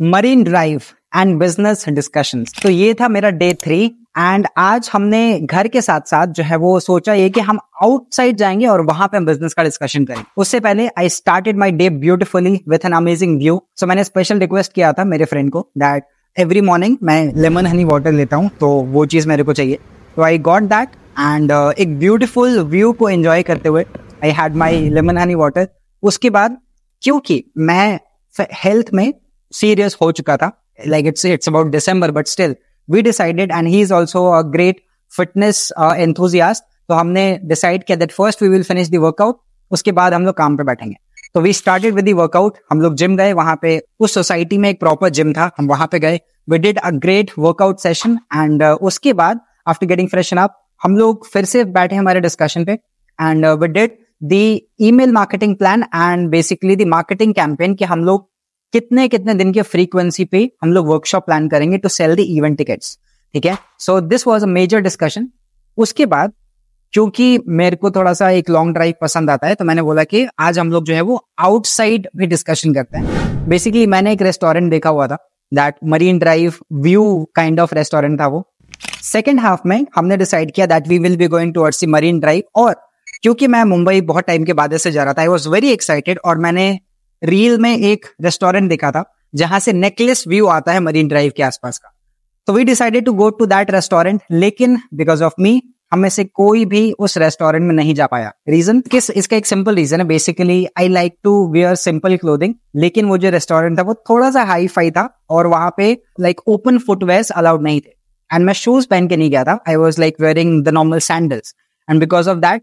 marine Drive and business discussion तो ये था मेरा डे थ्री एंड आज हमने घर के साथ साथ जो है वो सोचा ये कि हम आउटसाइड जाएंगे और वहां पे हम बिजनेस का डिस्कशन करेंगे उससे पहले I started my day beautifully with an amazing view so मैंने स्पेशल रिक्वेस्ट किया था मेरे फ्रेंड को दैट एवरी मॉर्निंग मैं लेमन हनी वाटर लेता हूँ तो वो चीज़ मेरे को चाहिए तो आई गॉट दैट एंड एक ब्यूटिफुल व्यू को एंजॉय करते हुए I had my lemon honey water उसके बाद क्योंकि मैं हेल्थ में सीरियस हो चुका था like it's it's about December but still we decided and he is also a great fitness enthusiast तो हमने डिसाइड किया that first we will finish the workout उसके बाद हम लोग काम पे बैठेंगे तो we started with the workout हम लोग जिम गए वहां पे उस सोसाइटी में एक प्रॉपर जिम था हम वहां पे गए we did a great workout session and उसके बाद आफ्टर गेटिंग फ्रेशन अप हम लोग फिर से बैठे हमारे डिस्कशन पे and we did the email marketing plan and basically the marketing campaign कि हम लोग कितने कितने दिन की फ्रीक्वेंसी पे हम लोग वर्कशॉप प्लान करेंगे to sell the event tickets ठीक है so this was a major discussion उसके बाद क्योंकि मेरे को थोड़ा सा एक लॉन्ग ड्राइव पसंद आता है तो मैंने बोला कि आज हम लोग जो है वो आउटसाइड भी डिस्कशन करते हैं बेसिकली मैंने एक रेस्टोरेंट देखा हुआ था that Marine Drive view kind of restaurant था वो सेकेंड हाफ में हमने डिसाइड किया that we will be going towards the Marine Drive और क्योंकि मैं मुंबई बहुत टाइम के बाद से जा रहा था आई वॉज वेरी एक्साइटेड और मैंने रील में एक रेस्टोरेंट देखा था जहां से नेकलेस व्यू आता है मरीन ड्राइव के आसपास का तो we decided to go to that restaurant लेकिन बिकॉज ऑफ मी हम में से कोई भी उस रेस्टोरेंट में नहीं जा पाया रीजन किस इसका एक सिंपल रीजन है basically I like to wear simple clothing लेकिन वो जो रेस्टोरेंट था वो थोड़ा सा हाई फाई था और वहां पे लाइक ओपन फुटवेयर अलाउड नहीं थे एंड मैं शूज पहन के नहीं गया था I was like wearing the normal sandals and because of that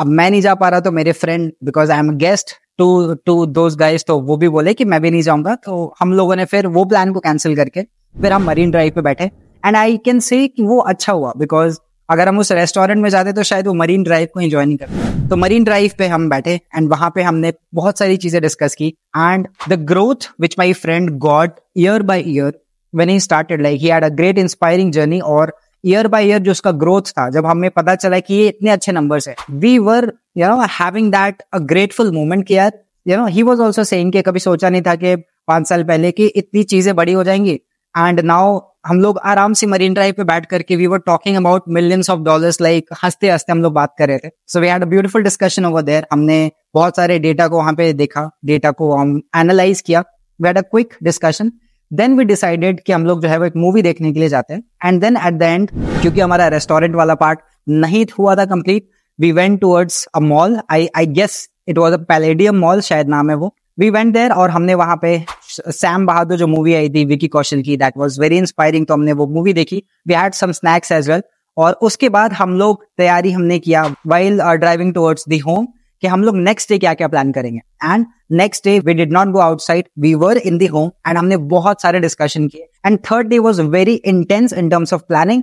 अब मैं नहीं जा पा रहा तो मेरे friend because I am guest to to those guys तो वो भी बोले कि मैं भी नहीं जाऊंगा तो हम लोगों ने फिर वो प्लान को कैंसिल करके फिर हम मरीन ड्राइव पे बैठे एंड आई कैन से कि वो अच्छा हुआ बिकॉज अगर हम उस रेस्टोरेंट में जाते तो शायद वो मरीन ड्राइव को एंजॉय नहीं करते तो मरीन ड्राइव पे हम बैठे एंड वहां पे हमने बहुत सारी चीजें डिस्कस की and the growth which my friend got year by year when he started like he had a great inspiring journey और ईयर बाय ईयर जो उसका ग्रोथ था जब हमें पता चला कि ये इतने अच्छे नंबर्स है we were you know having that a grateful moment कि यार you know he was also saying कि कभी सोचा नहीं था कि पांच साल पहले कि इतनी चीजें बड़ी हो जाएंगी एंड नाउ हम लोग आराम से मरीन ड्राइव पे बैठ करके we were talking about millions of dollars like हंसते हंसते हम लोग बात कर रहे थे so we had a beautiful discussion over there हमने बहुत सारे डेटा को वहां पे देखा डेटा को हम एनालाइज किया we had a quick discussion then we decided कि हम लोग जो है वो एक मूवी देखने के लिए जाते हैं and then at the end क्योंकि हमारा रेस्टोरेंट वाला पार्ट नहीं हुआ था complete we went towards a mall I I guess it was a Palladium mall शायद नाम है वो वी वेंट देर और हमने वहाँ पे सैम बहादुर जो मूवी आई थी विकी कौशल की दैट वॉज वेरी इंस्पायरिंग तो हमने वो मूवी देखी we had some snacks as well और उसके बाद हम लोग तैयारी हमने किया while driving towards the home कि हम लोग नेक्स्ट डे क्या क्या प्लान करेंगे and next day we did not go outside we were in the home and हमने बहुत सारे डिस्कशन किए and third day was very intense in terms of planning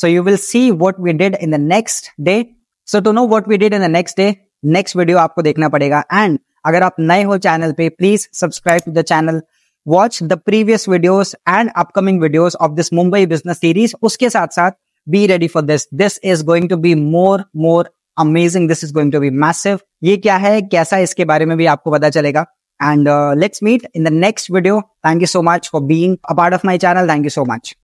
so you will see what we did in the next day so to know what we did in the next day next video आपको देखना पड़ेगा and अगर आप नए हो channel पे please subscribe to the channel watch the previous videos and upcoming videos of this Mumbai business series उसके साथ साथ be ready for this this is going to be more more amazing this is going to be massive ये क्या है कैसा है इसके बारे में भी आपको पता चलेगा and let's meet in the next video thank you so much for being a part of my channel thank you so much